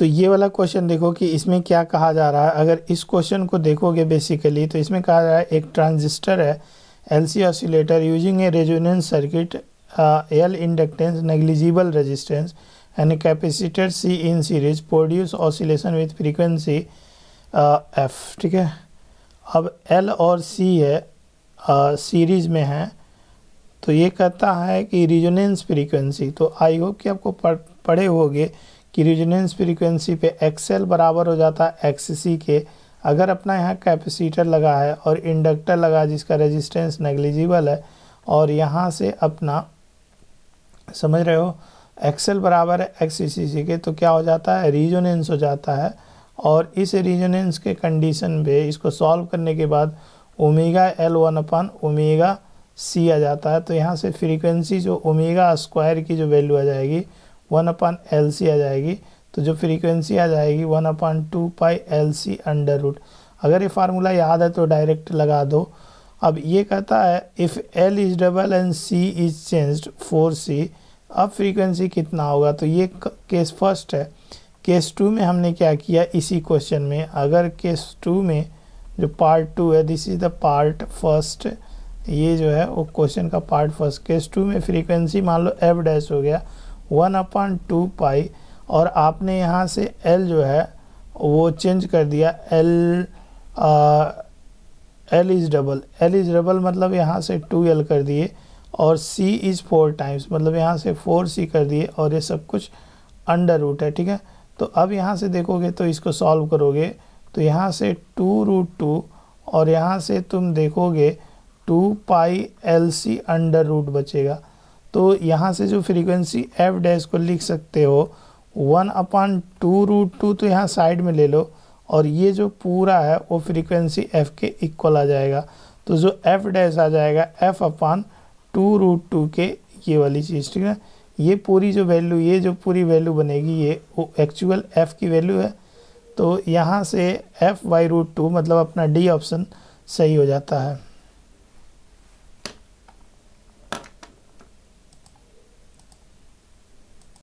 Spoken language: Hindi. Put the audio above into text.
तो ये वाला क्वेश्चन देखो कि इसमें क्या कहा जा रहा है अगर इस क्वेश्चन को देखोगे बेसिकली तो इसमें कहा जा रहा है एक ट्रांजिस्टर है L C oscillator using a resonance circuit L inductance negligible resistance and capacitor C in series produce oscillation with frequency F ठीक है अब एल और सी है सीरीज uh, में है तो ये कहता है कि रिजोनेंस फ्रीक्वेंसी तो आई होप कि आपको पढ़ पढ़े होगे कि रिजोनेंस फ्रीक्वेंसी पे एक्सेल बराबर हो जाता है एक्ससी के अगर अपना यहाँ कैपेसिटर लगा है और इंडक्टर लगा जिसका रेजिस्टेंस नेग्लिजिबल है और यहाँ से अपना समझ रहे हो एक्सेल बराबर है एक्स सी के तो क्या हो जाता है रीजोनेंस हो जाता है और इस रिजोनेंस के कंडीशन पे इसको सॉल्व करने के बाद omega L one upon omega C आ जाता है तो यहाँ से फ्रीक्वेंसी जो ओमेगा स्क्वायर की जो वैल्यू आ जाएगी वन अपान एल सी आ जाएगी तो जो फ्रीक्वेंसी आ जाएगी one upon two pi L C under root अगर ये फार्मूला याद है तो डायरेक्ट लगा दो अब ये कहता है if L is double and C is changed four C अब फ्रीक्वेंसी कितना होगा तो ये केस फर्स्ट है केस टू में हमने क्या किया इसी क्वेश्चन में अगर केस टू में जो पार्ट टू है this is the part first ये जो है वो क्वेश्चन का पार्ट फर्स्ट केस टू में फ्रीक्वेंसी मान लो एफ डैश हो गया वन अपॉन टू पाई और आपने यहाँ से एल जो है वो चेंज कर दिया L L is double L is double मतलब यहाँ से टू एल कर दिए और सी इज़ फोर टाइम्स मतलब यहाँ से फोर सी कर दिए और ये सब कुछ अंडर रूट है ठीक है तो अब यहाँ से देखोगे तो इसको सॉल्व करोगे तो यहाँ से टू रूट टू और यहाँ से तुम देखोगे two pi L C under root बचेगा तो यहाँ से जो फ्रीक्वेंसी एफ डैश को लिख सकते हो one upon two root two तो यहाँ साइड में ले लो और ये जो पूरा है वो फ्रीक्वेंसी एफ के इक्वल आ जाएगा तो जो एफ डैश आ जाएगा F upon two root two के ये वाली चीज़ ठीक है ये पूरी जो वैल्यू ये जो पूरी वैल्यू बनेगी ये वो एक्चुअल एफ़ की वैल्यू है तो यहाँ से एफ़ बाई रूट टू मतलब अपना डी ऑप्शन सही हो जाता है